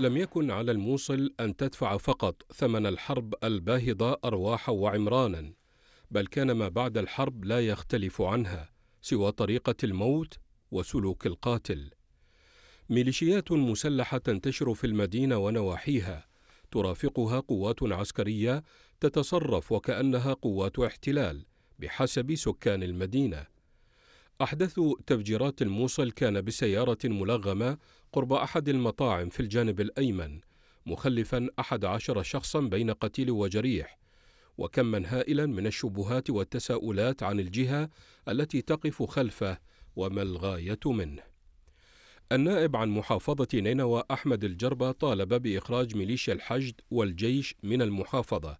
لم يكن على الموصل أن تدفع فقط ثمن الحرب الباهظة أرواحا وعمرانا بل كان ما بعد الحرب لا يختلف عنها سوى طريقة الموت وسلوك القاتل ميليشيات مسلحة تنتشر في المدينة ونواحيها ترافقها قوات عسكرية تتصرف وكأنها قوات احتلال بحسب سكان المدينة أحدث تفجيرات الموصل كان بسيارة ملغمة قرب أحد المطاعم في الجانب الأيمن مخلفا أحد عشر شخصا بين قتيل وجريح وكما هائلا من الشبهات والتساؤلات عن الجهة التي تقف خلفه وما الغاية منه النائب عن محافظة نينوى أحمد الجربة طالب بإخراج ميليشيا الحشد والجيش من المحافظة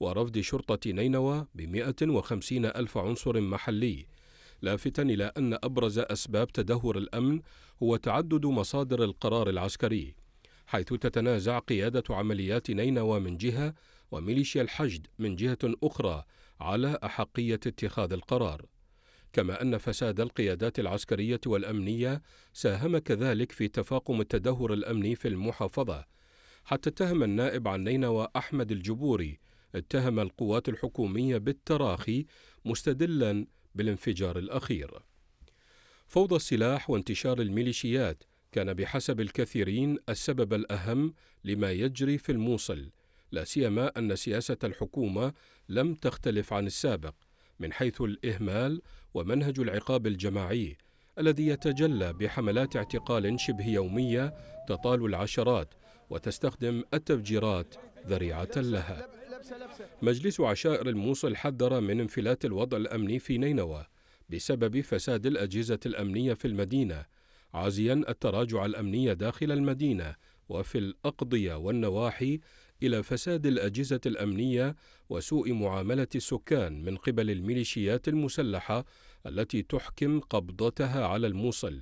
ورفض شرطة نينوى بمئة وخمسين ألف عنصر محلي لافتا إلى أن أبرز أسباب تدهور الأمن هو تعدد مصادر القرار العسكري حيث تتنازع قيادة عمليات نينوى من جهة وميليشيا الحشد من جهة أخرى على أحقية اتخاذ القرار كما أن فساد القيادات العسكرية والأمنية ساهم كذلك في تفاقم التدهور الأمني في المحافظة حتى اتهم النائب عن نينوى أحمد الجبوري اتهم القوات الحكومية بالتراخي مستدلا بالانفجار الأخير فوضى السلاح وانتشار الميليشيات كان بحسب الكثيرين السبب الأهم لما يجري في الموصل لا سيما أن سياسة الحكومة لم تختلف عن السابق من حيث الإهمال ومنهج العقاب الجماعي الذي يتجلى بحملات اعتقال شبه يومية تطال العشرات وتستخدم التفجيرات ذريعة لها مجلس عشائر الموصل حذر من انفلات الوضع الأمني في نينوى بسبب فساد الأجهزة الأمنية في المدينة عازيا التراجع الأمني داخل المدينة وفي الأقضية والنواحي إلى فساد الأجهزة الأمنية وسوء معاملة السكان من قبل الميليشيات المسلحة التي تحكم قبضتها على الموصل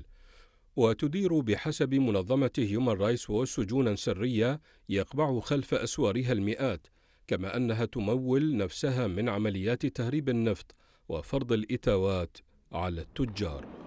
وتدير بحسب منظمة هيومن رايس ووس سجونا سرية يقبع خلف أسوارها المئات كما أنها تمول نفسها من عمليات تهريب النفط وفرض الإتاوات على التجار